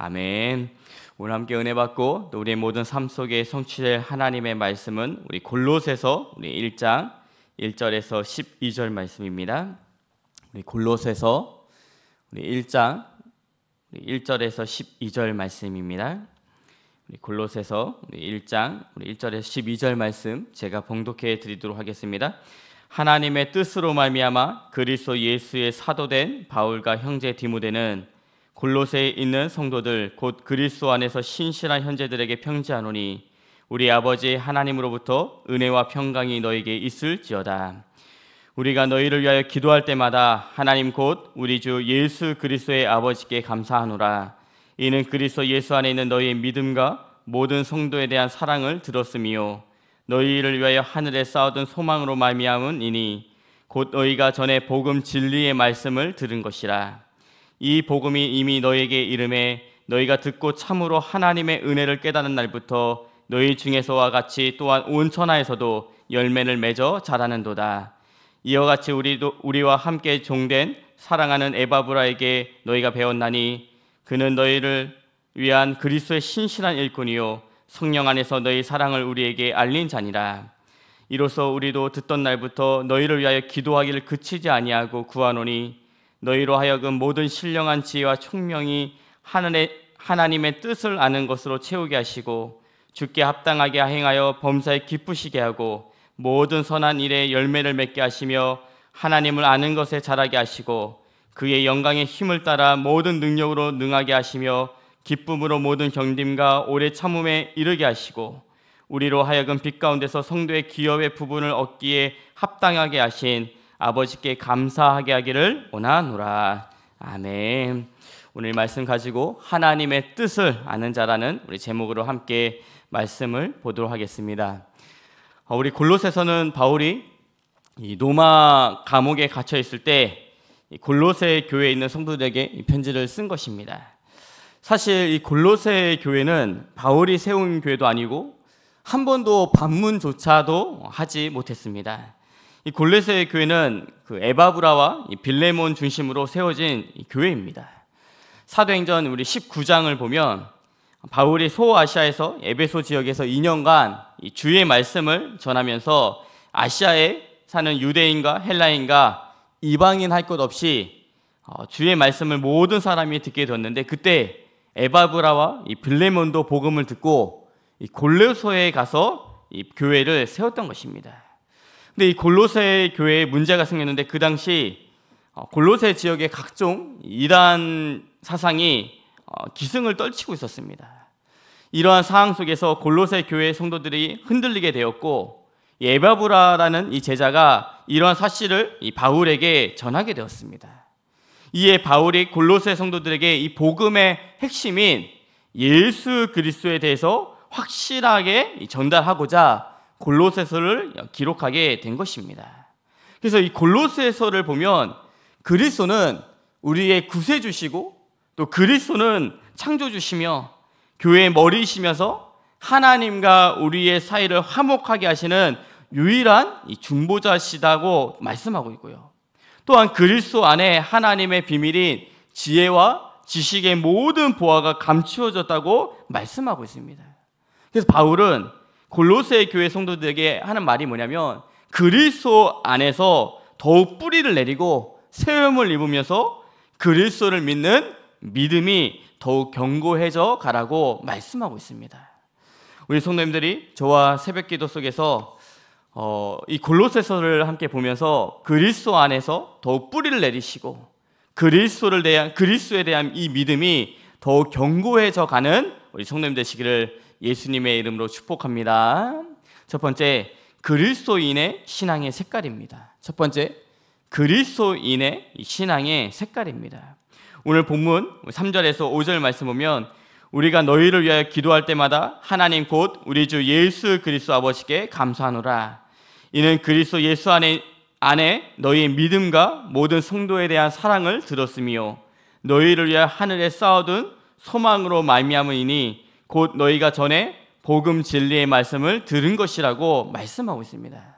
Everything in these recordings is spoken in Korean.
아멘. 오늘 함께 은혜 받고 또 우리의 모든 삶 속에 성취될 하나님의 말씀은 우리 골로새서 우리 1장 1절에서 12절 말씀입니다. 우리 골로새서 우리 1장 우리 1절에서 12절 말씀입니다. 우리 골로새서 우리 1장 우리 1절에서 12절 말씀 제가 봉독해 드리도록 하겠습니다. 하나님의 뜻으로 말미암아 그리스도 예수의 사도된 바울과 형제 디모데는 골로새에 있는 성도들 곧 그리스도 안에서 신실한 현재들에게 평지하노니 우리 아버지 하나님으로부터 은혜와 평강이 너에게 있을지어다. 우리가 너희를 위하여 기도할 때마다 하나님 곧 우리 주 예수 그리스도의 아버지께 감사하노라. 이는 그리스도 예수 안에 있는 너희의 믿음과 모든 성도에 대한 사랑을 들었음이요 너희를 위하여 하늘에 쌓아둔 소망으로 말미암은 이니 곧 너희가 전에 복음 진리의 말씀을 들은 것이라. 이 복음이 이미 너에게 이름에 너희가 듣고 참으로 하나님의 은혜를 깨닫는 날부터 너희 중에서와 같이 또한 온 천하에서도 열매를 맺어 자라는도다. 이와 같이 우리도 우리와 함께 종된 사랑하는 에바브라에게 너희가 배웠나니 그는 너희를 위한 그리스도의 신실한 일꾼이요 성령 안에서 너희 사랑을 우리에게 알린 자니라. 이로써 우리도 듣던 날부터 너희를 위하여 기도하기를 그치지 아니하고 구하노니 너희로 하여금 모든 신령한 지혜와 총명이 하늘의 하나님의 뜻을 아는 것으로 채우게 하시고 주께 합당하게 행하여 범사에 기쁘시게 하고 모든 선한 일에 열매를 맺게 하시며 하나님을 아는 것에 자라게 하시고 그의 영광의 힘을 따라 모든 능력으로 능하게 하시며 기쁨으로 모든 경림과 오래 참음에 이르게 하시고 우리로 하여금 빛 가운데서 성도의 기업의 부분을 얻기에 합당하게 하신 아버지께 감사하게 하기를 원하노라. 아멘. 오늘 말씀 가지고 하나님의 뜻을 아는 자라는 우리 제목으로 함께 말씀을 보도록 하겠습니다. 어, 우리 골로새서는 바울이 노마 감옥에 갇혀 있을 때 골로새 교회에 있는 성도들에게 편지를 쓴 것입니다. 사실 이 골로새 교회는 바울이 세운 교회도 아니고 한 번도 방문조차도 하지 못했습니다. 이 골레스의 교회는 그 에바브라와 빌레몬 중심으로 세워진 교회입니다. 사도행전 우리 19장을 보면 바울이 소아시아에서 에베소 지역에서 2년간 주의 말씀을 전하면서 아시아에 사는 유대인과 헬라인과 이방인 할 것 없이 어, 주의 말씀을 모든 사람이 듣게 되었는데 그때 에바브라와 빌레몬도 복음을 듣고 골레소에 가서 교회를 세웠던 것입니다. 근데 이 골로새 교회에 문제가 생겼는데 그 당시 어, 골로새 지역의 각종 이단 사상이 어, 기승을 떨치고 있었습니다. 이러한 상황 속에서 골로새 교회 성도들이 흔들리게 되었고 예바브라라는 이 제자가 이러한 사실을 이 바울에게 전하게 되었습니다. 이에 바울이 골로새 성도들에게 이 복음의 핵심인 예수 그리스도에 대해서 확실하게 전달하고자 골로새서를 기록하게 된 것입니다. 그래서 이 골로새서를 보면 그리스도는 우리의 구세주시고 또 그리스도는 창조주시며 교회의 머리이시면서 하나님과 우리의 사이를 화목하게 하시는 유일한 중보자시다고 말씀하고 있고요. 또한 그리스도 안에 하나님의 비밀인 지혜와 지식의 모든 보화가 감추어졌다고 말씀하고 있습니다. 그래서 바울은 골로새 교회 성도들에게 하는 말이 뭐냐면 그리스도 안에서 더욱 뿌리를 내리고 세움을 입으면서 그리스도를 믿는 믿음이 더욱 견고해져 가라고 말씀하고 있습니다. 우리 성도님들이 저와 새벽기도 속에서 어, 이 골로새서를 함께 보면서 그리스도 안에서 더욱 뿌리를 내리시고 그리스도를 대한 그리스도에 대한 이 믿음이 더욱 견고해져 가는 우리 성도님 되시기를 예수님의 이름으로 축복합니다. 첫 번째, 그리스도인의 신앙의 색깔입니다. 첫 번째, 그리스도인의 신앙의 색깔입니다. 오늘 본문 3절에서 5절 말씀 보면 우리가 너희를 위하여 기도할 때마다 하나님 곧 우리 주 예수 그리스도 아버지께 감사하노라. 이는 그리스도 예수 안에 안에 너희의 믿음과 모든 성도에 대한 사랑을 들었으며 너희를 위하여 하늘에 쌓아둔 소망으로 말미암으니 곧 너희가 전에 복음 진리의 말씀을 들은 것이라고 말씀하고 있습니다.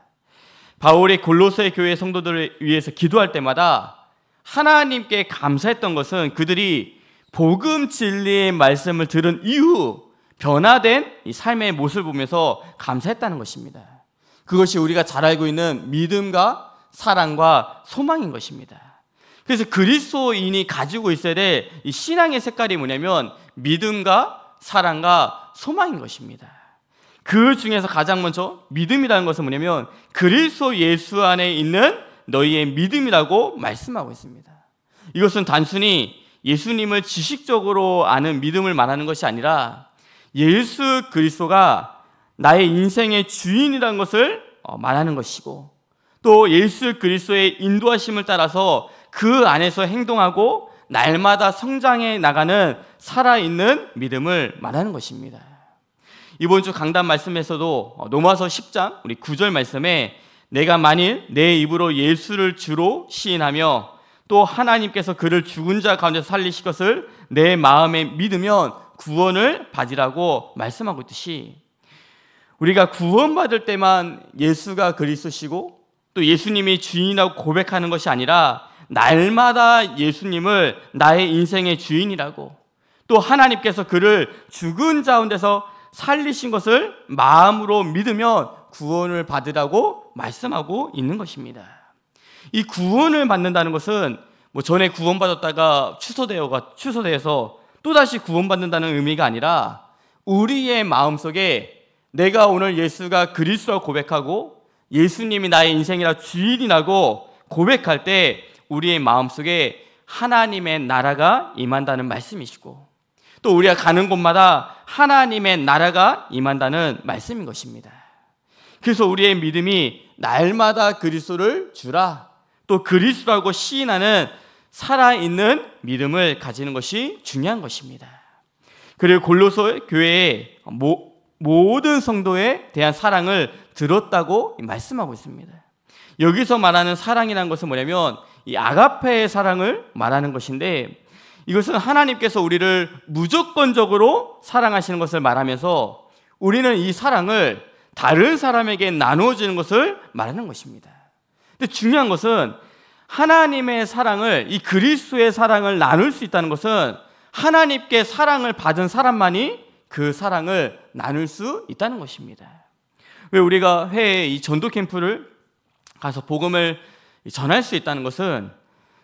바울이 골로새 교회 성도들을 위해서 기도할 때마다 하나님께 감사했던 것은 그들이 복음 진리의 말씀을 들은 이후 변화된 삶의 모습을 보면서 감사했다는 것입니다. 그것이 우리가 잘 알고 있는 믿음과 사랑과 소망인 것입니다. 그래서 그리스도인이 가지고 있어야 될 신앙의 색깔이 뭐냐면 믿음과 사랑과 소망인 것입니다. 그 중에서 가장 먼저 믿음이라는 것은 뭐냐면 그리스도 예수 안에 있는 너희의 믿음이라고 말씀하고 있습니다. 이것은 단순히 예수님을 지식적으로 아는 믿음을 말하는 것이 아니라 예수 그리스도가 나의 인생의 주인이라는 것을 어, 말하는 것이고 또 예수 그리스도의 인도하심을 따라서 그 안에서 행동하고 날마다 성장해 나가는 살아있는 믿음을 말하는 것입니다. 이번 주 강단 말씀에서도 어, 로마서 10장 우리 9절 말씀에 내가 만일 내 입으로 예수를 주로 시인하며 또 하나님께서 그를 죽은 자 가운데 살리실 것을 내 마음에 믿으면 구원을 받으라고 말씀하고 있듯이 우리가 구원받을 때만 예수가 그리스시고또 예수님이 주인이라고 고백하는 것이 아니라 날마다 예수님을 나의 인생의 주인이라고 또 하나님께서 그를 죽은 자운데서 살리신 것을 마음으로 믿으면 구원을 받으라고 말씀하고 있는 것입니다. 이 구원을 받는다는 것은 뭐 전에 구원받았다가 취소되어가 취소되서 또다시 구원받는다는 의미가 아니라 우리의 마음속에 내가 오늘 예수가 그리스도 고백하고 예수님이 나의 인생이라 주인이라고 고백할 때 우리의 마음속에 하나님의 나라가 임한다는 말씀이시고 또 우리가 가는 곳마다 하나님의 나라가 임한다는 말씀인 것입니다. 그래서 우리의 믿음이 날마다 그리스도를 주라 또 그리스도라고 시인하는 살아있는 믿음을 가지는 것이 중요한 것입니다. 그리고 골로서 교회의 모, 모든 성도에 대한 사랑을 들었다고 말씀하고 있습니다. 여기서 말하는 사랑이라는 것은 뭐냐면 이 아가페의 사랑을 말하는 것인데 이것은 하나님께서 우리를 무조건적으로 사랑하시는 것을 말하면서 우리는 이 사랑을 다른 사람에게 나누어 주는 것을 말하는 것입니다. 근데 중요한 것은 하나님의 사랑을 이 그리스도의 사랑을 나눌 수 있다는 것은 하나님께 사랑을 받은 사람만이 그 사랑을 나눌 수 있다는 것입니다. 왜 우리가 회에 이 전도 캠프를 가서 복음을 전할 수 있다는 것은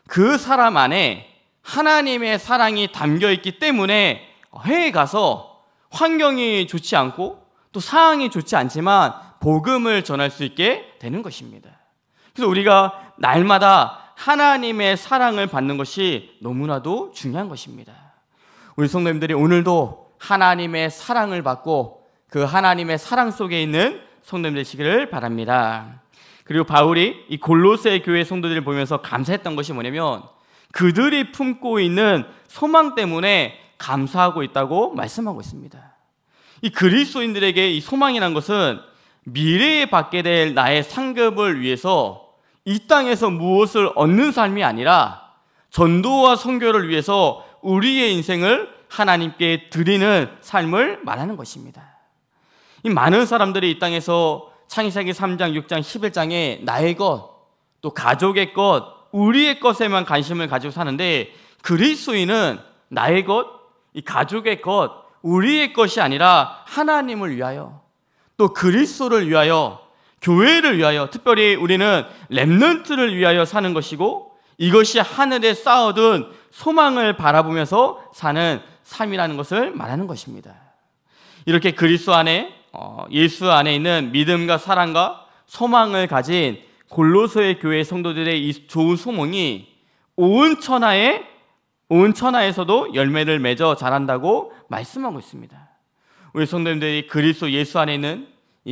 그 사람 안에 하나님의 사랑이 담겨 있기 때문에 해외에 가서 환경이 좋지 않고 또 상황이 좋지 않지만 복음을 전할 수 있게 되는 것입니다. 그래서 우리가 날마다 하나님의 사랑을 받는 것이 너무나도 중요한 것입니다. 우리 성도님들이 오늘도 하나님의 사랑을 받고 그 하나님의 사랑 속에 있는 성도님 되시기를 바랍니다. 그리고 바울이 이 골로새 교회 성도들을 보면서 감사했던 것이 뭐냐면 그들이 품고 있는 소망 때문에 감사하고 있다고 말씀하고 있습니다. 이 그리스도인들에게 이 소망이란 것은 미래에 받게 될 나의 상급을 위해서 이 땅에서 무엇을 얻는 삶이 아니라 전도와 선교를 위해서 우리의 인생을 하나님께 드리는 삶을 말하는 것입니다. 이 많은 사람들이 이 땅에서 창세기 3장, 6장, 11장에 나의 것, 또 가족의 것, 우리의 것에만 관심을 가지고 사는데 그리스도인은 나의 것, 이 가족의 것, 우리의 것이 아니라 하나님을 위하여 또 그리스도를 위하여 교회를 위하여 특별히 우리는 렘넌트를 위하여 사는 것이고 이것이 하늘에 쌓아둔 소망을 바라보면서 사는 삶이라는 것을 말하는 것입니다. 이렇게 그리스도 안에 어, 예수 안에 있는 믿음과 사랑과 소망을 가진 골로서의 교회 성도들의 이 좋은 소문이 온 천하에 온 천하에서도 열매를 맺어 자란다고 말씀하고 있습니다. 우리 성도님들이 그리스도 예수 안에 는이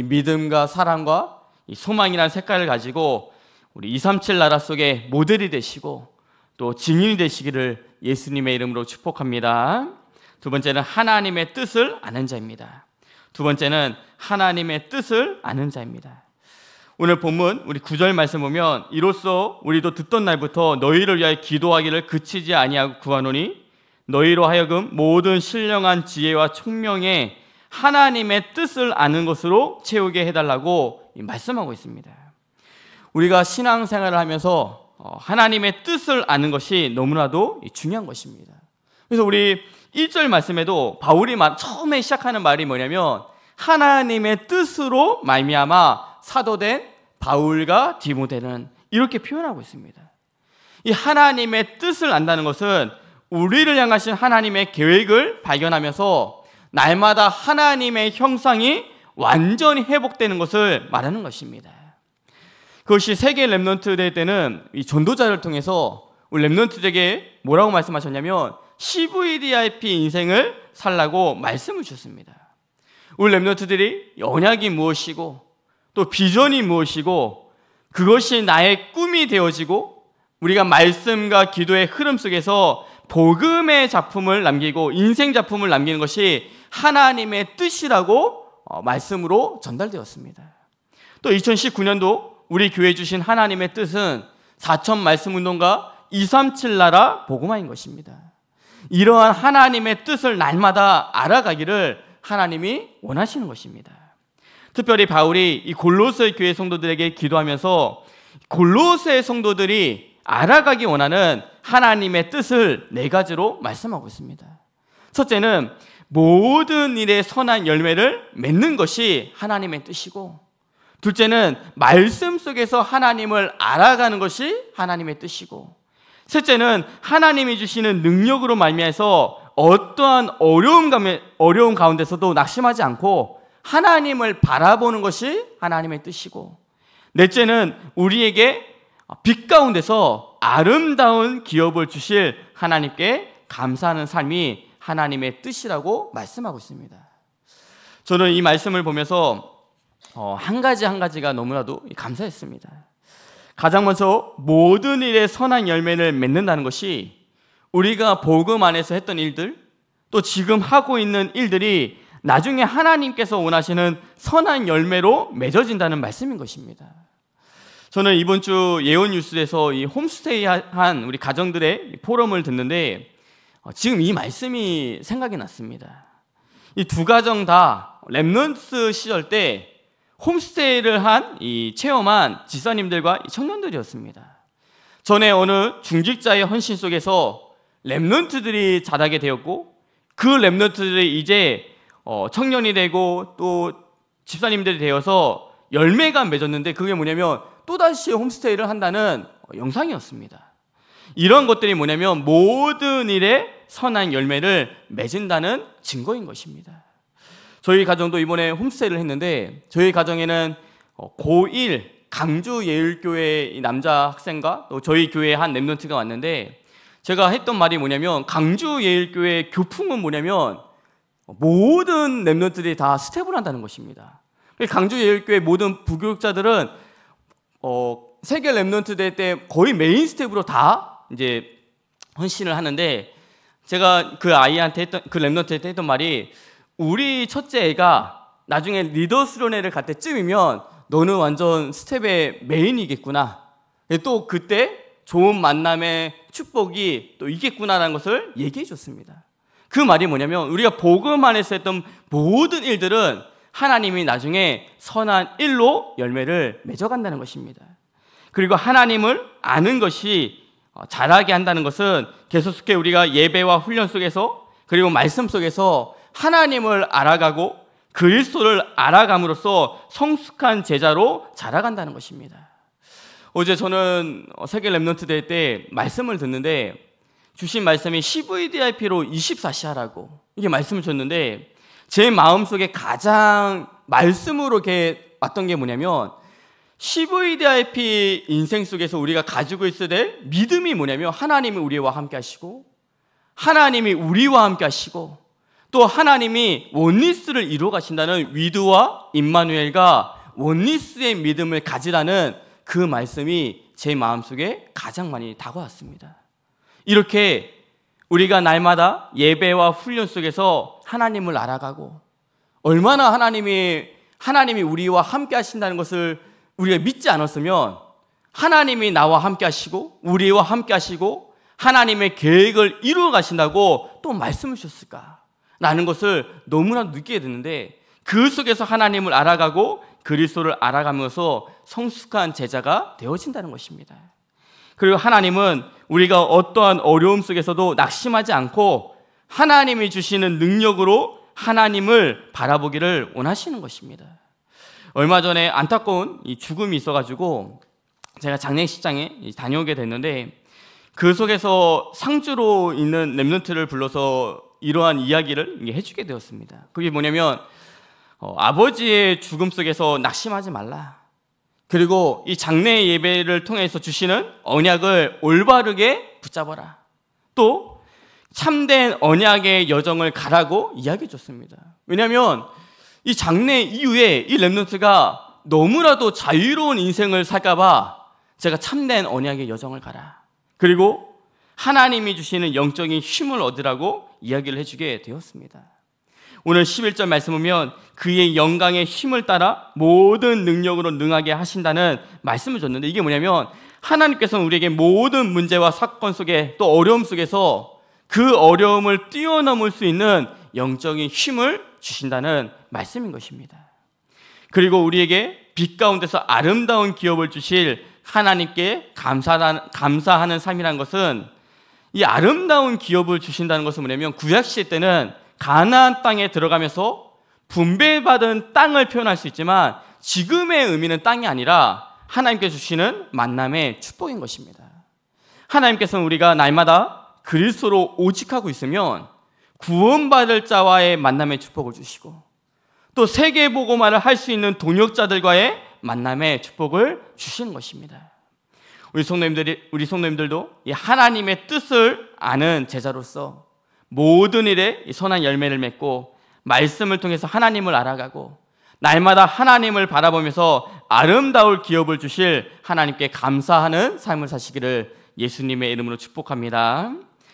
믿음과 사랑과 이 소망이라는 색깔을 가지고 우리 237 나라 속에 모델이 되시고 또 증인이 되시기를 예수님의 이름으로 축복합니다. 두 번째는 하나님의 뜻을 아는 자입니다. 두 번째는 하나님의 뜻을 아는 자입니다. 오늘 본문 우리 구절 말씀 보면 이로써 우리도 듣던 날부터 너희를 위하여 기도하기를 그치지 아니하고 구하노니 너희로 하여금 모든 신령한 지혜와 총명에 하나님의 뜻을 아는 것으로 채우게 해달라고 말씀하고 있습니다. 우리가 신앙생활을 하면서 어, 하나님의 뜻을 아는 것이 너무나도 중요한 것입니다. 그래서 우리 1절 말씀에도 바울이 처음에 시작하는 말이 뭐냐면 하나님의 뜻으로 말미암아 사도된 바울과 디모데는 이렇게 표현하고 있습니다. 이 하나님의 뜻을 안다는 것은 우리를 향하신 하나님의 계획을 발견하면서 날마다 하나님의 형상이 완전히 회복되는 것을 말하는 것입니다. 그것이 세계 랩런트 대 때는 이 전도자를 통해서 우리 랩런트에게 뭐라고 말씀하셨냐면 CVDIP 인생을 살라고 말씀을 주셨습니다. 우리 랩런트들이 언약이 무엇이고 또 비전이 무엇이고 그것이 나의 꿈이 되어지고 우리가 말씀과 기도의 흐름 속에서 복음의 작품을 남기고 인생 작품을 남기는 것이 하나님의 뜻이라고 어, 말씀으로 전달되었습니다. 또 2019년도 우리 교회 주신 하나님의 뜻은 4천 말씀 운동과 237 나라 복음화인 것입니다. 이러한 하나님의 뜻을 날마다 알아가기를 하나님이 원하시는 것입니다. 특별히 바울이 이 골로새 교회 성도들에게 기도하면서 골로스의 성도들이 알아가기 원하는 하나님의 뜻을 네 가지로 말씀하고 있습니다. 첫째는 모든 일에 선한 열매를 맺는 것이 하나님의 뜻이고 둘째는 말씀 속에서 하나님을 알아가는 것이 하나님의 뜻이고 셋째는 하나님이 주시는 능력으로 말미암아서 어떠한 어려움 가운데서도 낙심하지 않고 하나님을 바라보는 것이 하나님의 뜻이고 넷째는 우리에게 빛 가운데서 아름다운 기업을 주실 하나님께 감사하는 삶이 하나님의 뜻이라고 말씀하고 있습니다. 저는 이 말씀을 보면서 어, 한 가지 한 가지가 너무나도 감사했습니다. 가장 먼저 모든 일에 선한 열매를 맺는다는 것이 우리가 복음 안에서 했던 일들 또 지금 하고 있는 일들이 나중에 하나님께서 원하시는 선한 열매로 맺어진다는 말씀인 것입니다. 저는 이번 주 예언 뉴스에서 이 홈스테이 한 우리 가정들의 포럼을 듣는데 어, 지금 이 말씀이 생각이 났습니다. 이 두 가정 다 랩런스 시절 때 홈스테이를 한 이 체험한 지사님들과 청년들이었습니다. 전에 어느 중직자의 헌신 속에서 랩런트들이 자라게 되었고 그 랩런트들이 이제 어, 청년이 되고 또 집사님들이 되어서 열매가 맺었는데 그게 뭐냐면 또다시 홈스테이를 한다는 어, 영상이었습니다. 이런 것들이 뭐냐면 모든 일에 선한 열매를 맺은다는 증거인 것입니다. 저희 가정도 이번에 홈스테이를 했는데 저희 가정에는 어, 고1 강주 예일교회 남자 학생과 또 저희 교회 한 랩런트가 왔는데 제가 했던 말이 뭐냐면 강주 예일교회 교풍은 뭐냐면 모든 랩런트들이 다 스텝을 한다는 것입니다. 강주 예일교회 모든 부교육자들은 어, 세계 랩런트 대회 때 거의 메인 스텝으로 다 이제 헌신을 하는데 제가 그 아이한테 했던 그랩런트한 했던 말이 우리 첫째 애가 나중에 리더 수련회를 갈 때쯤이면 너는 완전 스텝의 메인이겠구나. 또 그때 좋은 만남의 축복이 또 있겠구나라는 것을 얘기해 줬습니다. 그 말이 뭐냐면 우리가 복음 안에서 했던 모든 일들은 하나님이 나중에 선한 일로 열매를 맺어간다는 것입니다. 그리고 하나님을 아는 것이 잘하게 어, 한다는 것은 계속해 우리가 예배와 훈련 속에서 그리고 말씀 속에서 하나님을 알아가고 그리스도를 알아감으로써 성숙한 제자로 자라간다는 것입니다. 어제 저는 어, 세계 랩런트 대회 때 말씀을 듣는데 주신 말씀이 CVDIP로 24시 하라고 이게 말씀을 줬는데 제 마음속에 가장 말씀으로 이 왔던 게 뭐냐면 CVDIP 인생 속에서 우리가 가지고 있어야 될 믿음이 뭐냐면 하나님이 우리와 함께 하시고 하나님이 우리와 함께 하시고 또 하나님이 원리스를 이루어 가신다는 위드와 임마누엘과 원리스의 믿음을 가지라는 그 말씀이 제 마음속에 가장 많이 다가왔습니다. 이렇게 우리가 날마다 예배와 훈련 속에서 하나님을 알아가고 얼마나 하나님이 하나님이 우리와 함께 하신다는 것을 우리가 믿지 않았으면 하나님이 나와 함께 하시고 우리와 함께 하시고 하나님의 계획을 이루어 가신다고 또 말씀을 주셨을까? 라는 것을 너무나 느끼게 듣는데 그 속에서 하나님을 알아가고 그리스도를 알아가면서 성숙한 제자가 되어진다는 것입니다. 그리고 하나님은 우리가 어떠한 어려움 속에서도 낙심하지 않고 하나님이 주시는 능력으로 하나님을 바라보기를 원하시는 것입니다. 얼마 전에 안타까운 죽음이 있어가지고 제가 장례식장에 다녀오게 됐는데 그 속에서 상주로 있는 랩런트를 불러서 이러한 이야기를 해주게 되었습니다. 그게 뭐냐면 어, 아버지의 죽음 속에서 낙심하지 말라. 그리고 이 장례 예배를 통해서 주시는 언약을 올바르게 붙잡아라. 또 참된 언약의 여정을 가라고 이야기해 줬습니다. 왜냐하면 이 장례 이후에 이 렘넌트가 너무나도 자유로운 인생을 살까봐 제가 참된 언약의 여정을 가라. 그리고 하나님이 주시는 영적인 힘을 얻으라고 이야기를 해주게 되었습니다. 오늘 11절 말씀 보면 그의 영광의 힘을 따라 모든 능력으로 능하게 하신다는 말씀을 줬는데 이게 뭐냐면 하나님께서는 우리에게 모든 문제와 사건 속에 또 어려움 속에서 그 어려움을 뛰어넘을 수 있는 영적인 힘을 주신다는 말씀인 것입니다. 그리고 우리에게 빛 가운데서 아름다운 기업을 주실 하나님께 감사하는 삶이란 것은 이 아름다운 기업을 주신다는 것은 뭐냐면 구약시대 때는 가나안 땅에 들어가면서 분배받은 땅을 표현할 수 있지만 지금의 의미는 땅이 아니라 하나님께서 주시는 만남의 축복인 것입니다. 하나님께서는 우리가 날마다 그리스도로 오직하고 있으면 구원받을 자와의 만남의 축복을 주시고 또 세계 보고말을 할 수 있는 동역자들과의 만남의 축복을 주신 것입니다. 우리 성도님들이 우리 성도님들도 이 하나님의 뜻을 아는 제자로서 모든 일에 선한 열매를 맺고 말씀을 통해서 하나님을 알아가고 날마다 하나님을 바라보면서 아름다울 기업을 주실 하나님께 감사하는 삶을 사시기를 예수님의 이름으로 축복합니다.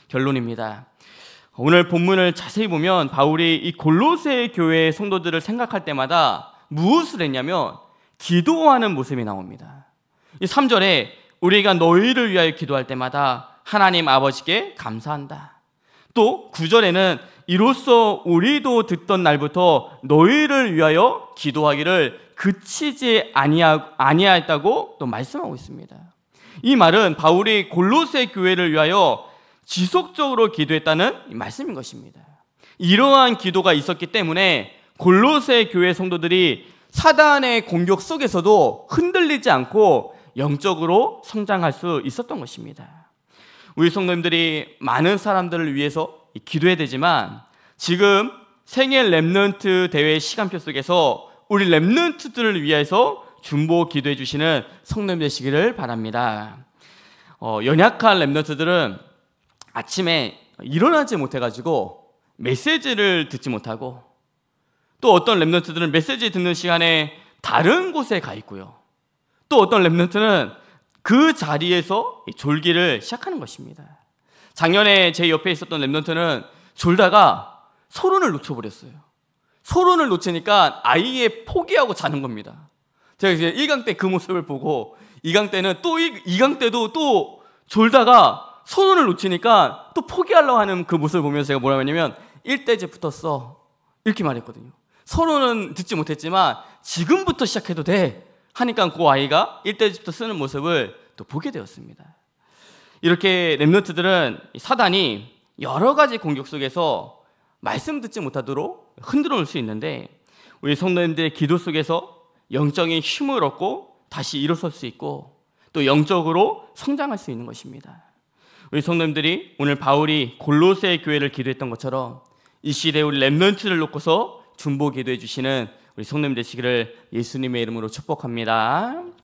결론입니다. 오늘 본문을 자세히 보면 바울이 이 골로새 교회의 성도들을 생각할 때마다 무엇을 했냐면 기도하는 모습이 나옵니다. 이 3절에 우리가 너희를 위하여 기도할 때마다 하나님 아버지께 감사한다. 또 9절에는 이로써 우리도 듣던 날부터 너희를 위하여 기도하기를 그치지 아니하, 아니하였다고 또 말씀하고 있습니다. 이 말은 바울이 골로새 교회를 위하여 지속적으로 기도했다는 말씀인 것입니다. 이러한 기도가 있었기 때문에 골로새 교회 성도들이 사단의 공격 속에서도 흔들리지 않고 영적으로 성장할 수 있었던 것입니다. 우리 성도님들이 많은 사람들을 위해서 기도해야 되지만 지금 생애랩넌트 대회 시간표 속에서 우리 랩넌트들을 위해서 중보 기도해 주시는 성도님 되시기를 바랍니다. 어, 연약한 랩넌트들은 아침에 일어나지 못해가지고 메시지를 듣지 못하고 또 어떤 랩넌트들은 메시지 듣는 시간에 다른 곳에 가 있고요. 또 어떤 랩넌트는 그 자리에서 졸기를 시작하는 것입니다. 작년에 제 옆에 있었던 랩런트는 졸다가 소론을 놓쳐버렸어요. 소론을 놓치니까 아예 포기하고 자는 겁니다. 제가 이제 1강 때 그 모습을 보고 2강 때는 또 2강 때도 또 졸다가 소론을 놓치니까 또 포기하려고 하는 그 모습을 보면서 제가 뭐라 했냐면 1대제 붙었어. 이렇게 말했거든요. 서로은 듣지 못했지만 지금부터 시작해도 돼. 하니까 그 아이가 일대집부터 쓰는 모습을 또 보게 되었습니다. 이렇게 랩노트들은 사단이 여러 가지 공격 속에서 말씀 듣지 못하도록 흔들어 놓을 수 있는데 우리 성도님들의 기도 속에서 영적인 힘을 얻고 다시 일어설 수 있고 또 영적으로 성장할 수 있는 것입니다. 우리 성도님들이 오늘 바울이 골로새 교회를 기도했던 것처럼 이 시대 우 랩넌트를 놓고서 중보 기도해 주시는 우리 성님 되시기를 예수님의 이름으로 축복합니다.